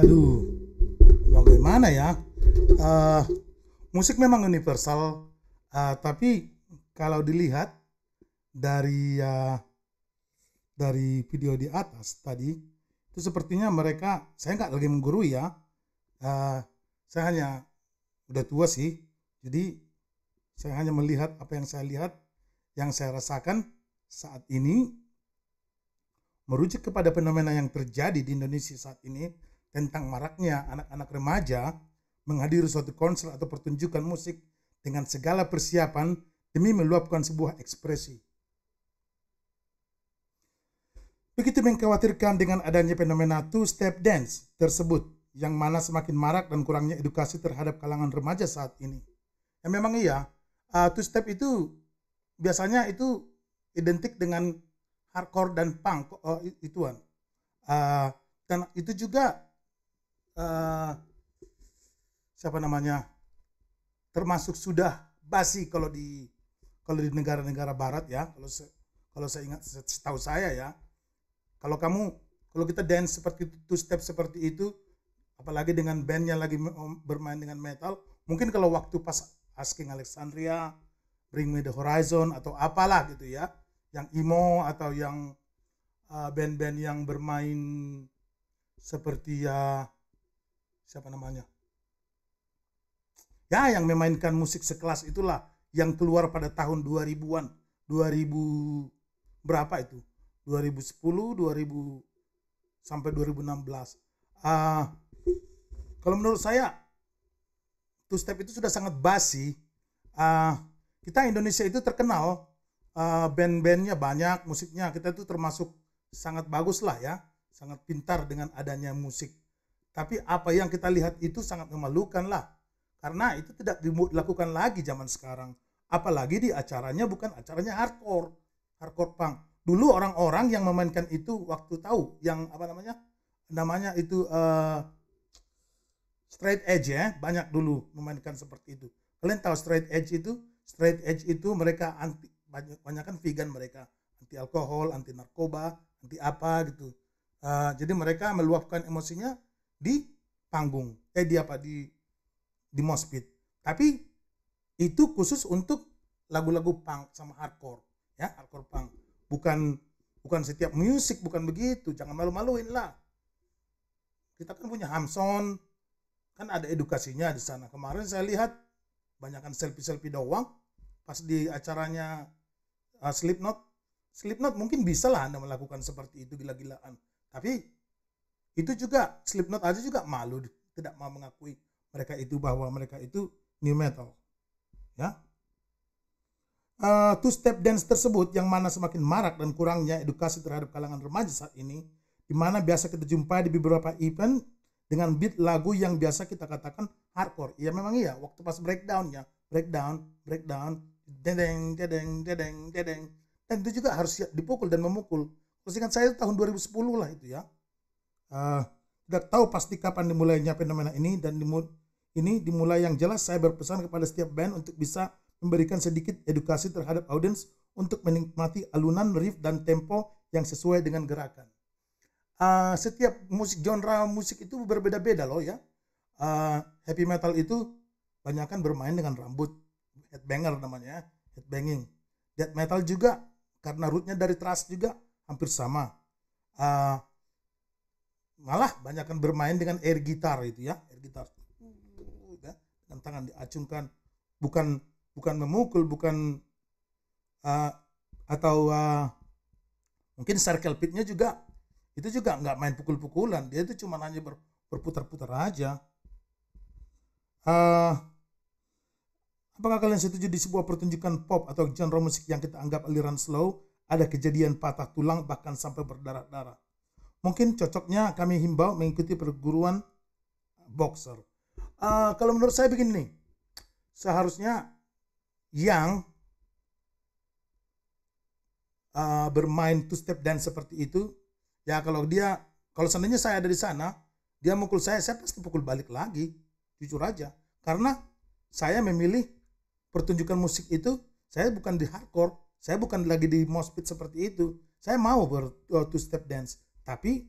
aduh bagaimana ya uh, musik memang universal uh, tapi kalau dilihat dari uh, dari video di atas tadi itu sepertinya mereka saya nggak lagi menggurui ya uh, saya hanya udah tua sih jadi saya hanya melihat apa yang saya lihat yang saya rasakan saat ini merujuk kepada fenomena yang terjadi di Indonesia saat ini tentang maraknya anak-anak remaja menghadiri suatu konser atau pertunjukan musik dengan segala persiapan demi meluapkan sebuah ekspresi. Begitu mengkhawatirkan dengan adanya fenomena two-step dance tersebut yang mana semakin marak dan kurangnya edukasi terhadap kalangan remaja saat ini. Ya memang iya, uh, two-step itu biasanya itu identik dengan hardcore dan punk uh, ituan. Uh, dan itu juga uh, siapa namanya termasuk sudah basi kalau di kalau di negara-negara barat ya kalau se, kalau saya ingat setahu saya ya kalau kamu kalau kita dance seperti two step seperti itu apalagi dengan bandnya lagi bermain dengan metal mungkin kalau waktu pas Asking Alexandria Bring Me The Horizon atau apalah gitu ya yang emo atau yang eh, band-band uh, yang bermain seperti ya uh, siapa namanya ya yang memainkan musik sekelas itulah yang keluar pada tahun 2000-an 2000 berapa itu 2010 2000 sampai 2016 uh, ah, kalau menurut saya two step itu sudah sangat basi uh, kita Indonesia itu terkenal uh, band-bandnya banyak musiknya kita itu termasuk sangat bagus lah ya sangat pintar dengan adanya musik tapi apa yang kita lihat itu sangat memalukan lah. Karena itu tidak dilakukan lagi zaman sekarang. Apalagi di acaranya bukan acaranya hardcore. Hardcore punk. Dulu orang-orang yang memainkan itu waktu tahu yang apa namanya? Namanya itu uh, straight edge ya. Banyak dulu memainkan seperti itu. Kalian tahu straight edge itu? Straight edge itu mereka anti banyak, banyak kan vegan mereka. Anti alkohol, anti narkoba, anti apa gitu. Uh, jadi mereka meluapkan emosinya di panggung eh di apa di di mospit tapi itu khusus untuk lagu-lagu punk sama hardcore ya hardcore punk bukan bukan setiap musik bukan begitu jangan malu-maluin lah kita kan punya Hamson kan ada edukasinya di sana kemarin saya lihat banyakkan selfie-selfie doang pas di acaranya uh, Slipknot Slipknot mungkin bisa lah Anda melakukan seperti itu gila-gilaan tapi itu juga Slipknot aja juga malu tidak mau mengakui mereka itu bahwa mereka itu new metal ya uh, two step dance tersebut yang mana semakin marak dan kurangnya edukasi terhadap kalangan remaja saat ini di mana biasa kita jumpai di beberapa event dengan beat lagu yang biasa kita katakan hardcore ya memang iya waktu pas breakdown ya breakdown breakdown dedeng dedeng dedeng dedeng dan itu juga harus dipukul dan memukul terus ingat saya tahun 2010 lah itu ya uh, tidak tahu pasti kapan dimulainya fenomena ini dan dimul ini dimulai yang jelas saya berpesan kepada setiap band untuk bisa memberikan sedikit edukasi terhadap audiens untuk menikmati alunan riff dan tempo yang sesuai dengan gerakan. Uh, setiap musik genre musik itu berbeda-beda loh ya. Uh, eh, happy metal itu banyak kan bermain dengan rambut, headbanger namanya, ya, headbanging. Death metal juga karena rootnya dari thrash juga hampir sama. Uh, malah banyak kan bermain dengan air gitar itu ya air gitar ya, dengan tangan diacungkan bukan bukan memukul bukan uh, atau uh, mungkin circle pitnya juga itu juga nggak main pukul-pukulan dia itu cuma hanya ber, berputar-putar aja uh, apakah kalian setuju di sebuah pertunjukan pop atau genre musik yang kita anggap aliran slow ada kejadian patah tulang bahkan sampai berdarah-darah mungkin cocoknya kami himbau mengikuti perguruan boxer. Uh, kalau menurut saya begini seharusnya yang uh, bermain two step dan seperti itu, ya kalau dia kalau seandainya saya ada di sana, dia mukul saya, saya pasti pukul balik lagi, jujur aja. Karena saya memilih pertunjukan musik itu, saya bukan di hardcore, saya bukan lagi di mosfet seperti itu. Saya mau ber eh, two step dance tapi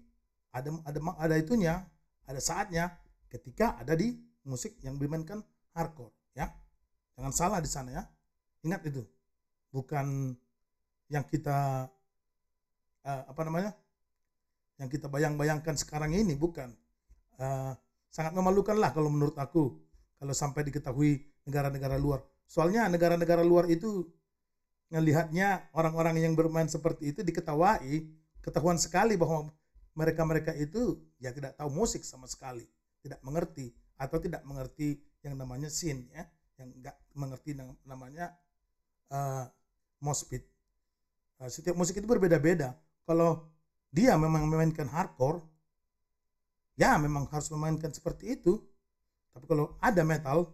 ada ada ada itunya ada saatnya ketika ada di musik yang dimainkan hardcore ya jangan salah di sana ya ingat itu bukan yang kita uh, apa namanya yang kita bayang-bayangkan sekarang ini bukan uh, sangat memalukan lah kalau menurut aku kalau sampai diketahui negara-negara luar soalnya negara-negara luar itu ngelihatnya orang-orang yang bermain seperti itu diketawai ketahuan sekali bahwa mereka-mereka itu ya tidak tahu musik sama sekali, tidak mengerti atau tidak mengerti yang namanya sin ya, yang nggak mengerti yang namanya uh, eh, mospit. Uh, eh, setiap musik itu berbeda-beda. Kalau dia memang memainkan hardcore, ya memang harus memainkan seperti itu. Tapi kalau ada metal,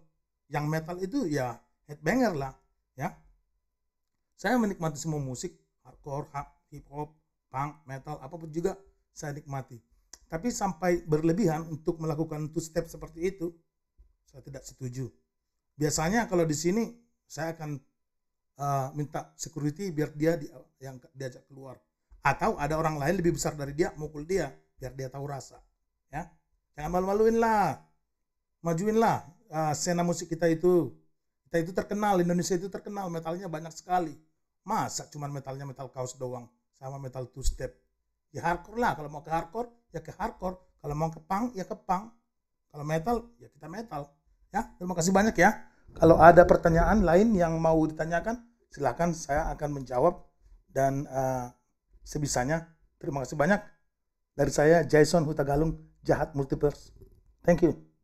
yang metal itu ya headbanger lah ya. Saya menikmati semua musik hardcore, hip hop, punk, metal, apapun juga saya nikmati. Tapi sampai berlebihan untuk melakukan two step seperti itu, saya tidak setuju. Biasanya kalau di sini saya akan uh, minta security biar dia di, yang diajak keluar. Atau ada orang lain lebih besar dari dia, mukul dia biar dia tahu rasa. Ya, jangan malu-maluin lah, majuin lah uh, eh, sena musik kita itu. Kita itu terkenal, Indonesia itu terkenal, metalnya banyak sekali. Masa cuma metalnya metal kaos doang? sama metal two step ya hardcore lah kalau mau ke hardcore ya ke hardcore kalau mau ke punk ya ke punk kalau metal ya kita metal ya terima kasih banyak ya kalau ada pertanyaan lain yang mau ditanyakan silahkan saya akan menjawab dan uh, sebisanya terima kasih banyak dari saya Jason Hutagalung Jahat Multiverse thank you